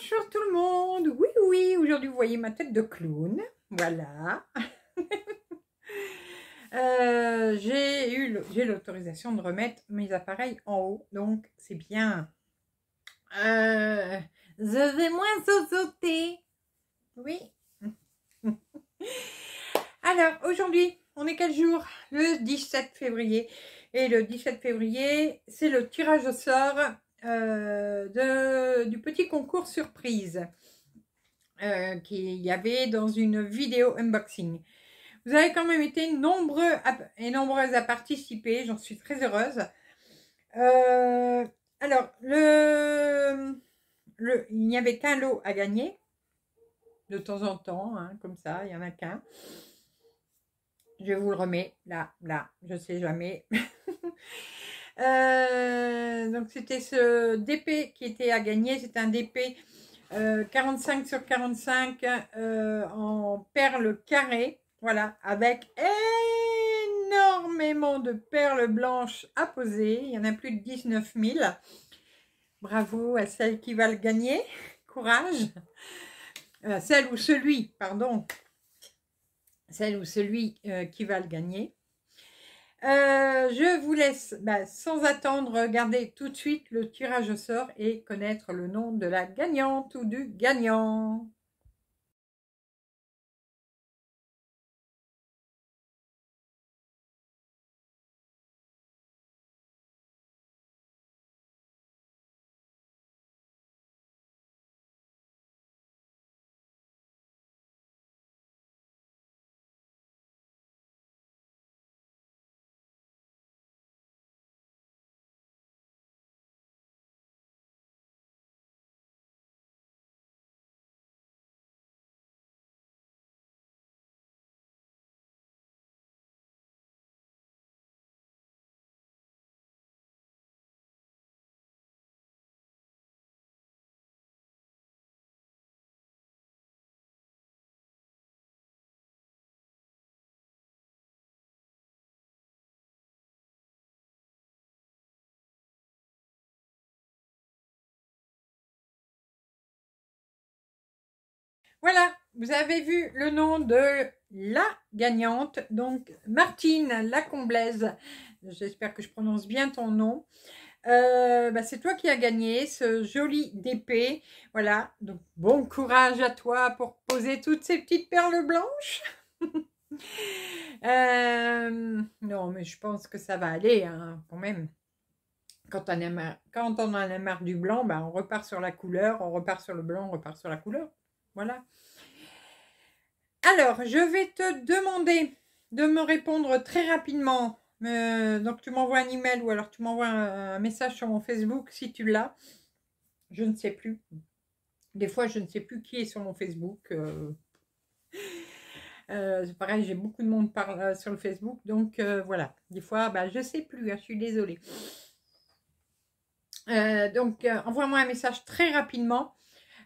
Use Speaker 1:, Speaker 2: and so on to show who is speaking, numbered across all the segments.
Speaker 1: Bonjour tout le monde Oui, oui, aujourd'hui vous voyez ma tête de clown. Voilà. Euh, j'ai eu l'autorisation de remettre mes appareils en haut, donc c'est bien. Euh, je vais moins sauter. Oui. Alors, aujourd'hui, on est quel jour Le 17 février. Et le 17 février, c'est le tirage au sort euh, du petit concours surprise euh, qu'il y avait dans une vidéo unboxing. Vous avez quand même été nombreux et nombreuses à participer, j'en suis très heureuse. Euh, alors, le, le, il n'y avait qu'un lot à gagner, de temps en temps, hein, comme ça, il n'y en a qu'un. Je vous le remets là, là, je ne sais jamais. Euh, donc c'était ce DP qui était à gagner. C'est un DP 45 euh, sur 45 euh, en perles carrées. Voilà, avec énormément de perles blanches à poser. Il y en a plus de 19 000. Bravo à celle qui va le gagner. Courage. celle ou celui, pardon. Celle ou celui qui va le gagner. Euh, je vous laisse bah, sans attendre garder tout de suite le tirage au sort et connaître le nom de la gagnante ou du gagnant. Voilà, vous avez vu le nom de la gagnante, donc Martine Lacomblaise. J'espère que je prononce bien ton nom. Euh, bah, c'est toi qui as gagné ce joli DP. Voilà, donc bon courage à toi pour poser toutes ces petites perles blanches. Euh, non, mais je pense que ça va aller hein, quand même. Quand on, a marre du blanc, bah, on repart sur la couleur, on repart sur le blanc, on repart sur la couleur. Voilà. Alors, je vais te demander de me répondre très rapidement. Euh, donc, tu m'envoies un email ou alors tu m'envoies un, message sur mon Facebook si tu l'as. Je ne sais plus. Des fois, je ne sais plus qui est sur mon Facebook. Euh. Euh, c'est pareil, j'ai beaucoup de monde sur le Facebook. Donc, voilà. Des fois, bah, je ne sais plus. Hein, je suis désolée. donc, envoie-moi un message très rapidement.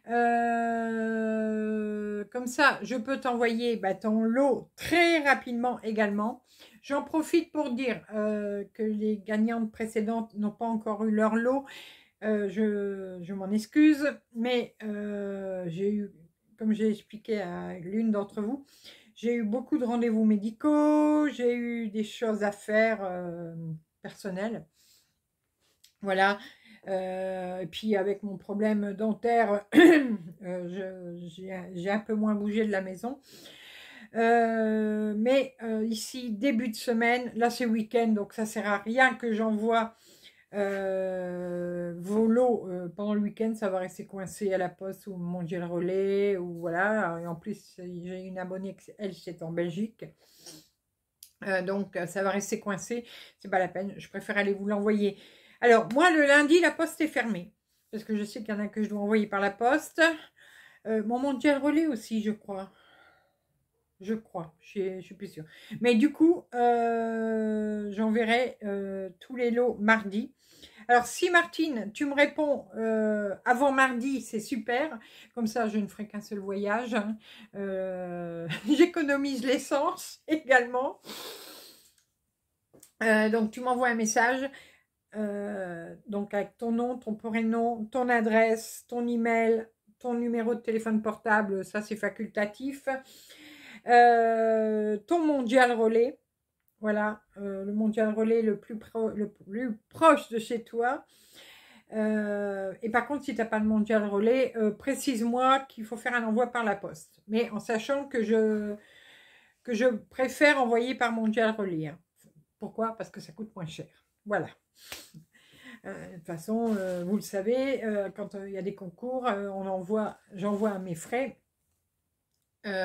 Speaker 1: Euh, comme ça, je peux t'envoyer bah, ton lot très rapidement également. J'en profite pour dire euh, que les gagnantes précédentes n'ont pas encore eu leur lot. Euh, je, je m'en excuse, mais j'ai eu, comme j'ai expliqué à l'une d'entre vous, j'ai eu beaucoup de rendez-vous médicaux, j'ai eu des choses à faire personnelles. Voilà, euh, et puis avec mon problème dentaire, euh, j'ai un peu moins bougé de la maison. Euh, mais ici, début de semaine, là c'est week-end, donc ça sert à rien que j'envoie vos lots pendant le week-end, ça va rester coincé à la poste ou mon le relais, ou voilà. Et en plus, j'ai une abonnée, elle, c'est en Belgique. donc ça va rester coincé, c'est pas la peine, je préfère aller vous l'envoyer. Alors, moi, le lundi, la poste est fermée. Parce que je sais qu'il y en a que je dois envoyer par la poste. Euh, mon mondial relais aussi, je crois. Je crois, je suis plus sûre. Mais du coup, euh, j'enverrai euh, tous les lots mardi. Alors, si Martine, tu me réponds avant mardi, c'est super. Comme ça, je ne ferai qu'un seul voyage. Hein. J'économise l'essence également. donc, tu m'envoies un message. Euh, donc avec ton nom, ton prénom, ton adresse, ton email, ton numéro de téléphone portable, ça c'est facultatif. Euh, ton mondial relais, voilà, euh, le mondial relais le plus, le plus proche de chez toi. et par contre, si tu n'as pas de mondial relais, précise-moi qu'il faut faire un envoi par la poste. Mais en sachant que je, que je préfère envoyer par mondial relais. Hein. Pourquoi Parce que ça coûte moins cher. Voilà. Euh, de toute façon, euh, vous le savez, euh, quand il y a des concours, on envoie, j'envoie à mes frais.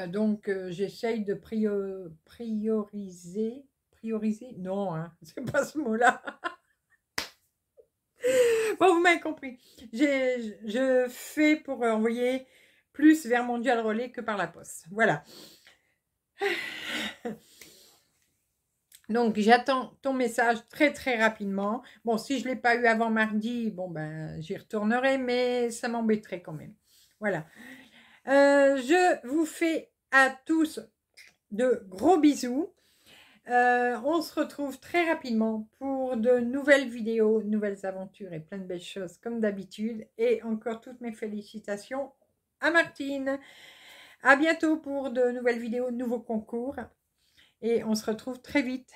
Speaker 1: donc, j'essaye de prioriser. Prioriser Non, hein, c'est pas ce mot-là. bon, vous m'avez compris. Je fais pour envoyer plus vers Mondial Relais que par la poste. Voilà. Donc j'attends ton message très très rapidement. Bon, si je ne l'ai pas eu avant mardi, bon ben j'y retournerai, mais ça m'embêterait quand même. Voilà. Euh, je vous fais à tous de gros bisous. Euh, on se retrouve très rapidement pour de nouvelles vidéos, nouvelles aventures et plein de belles choses comme d'habitude. Et encore toutes mes félicitations à Martine. À bientôt pour de nouvelles vidéos, nouveaux concours et on se retrouve très vite.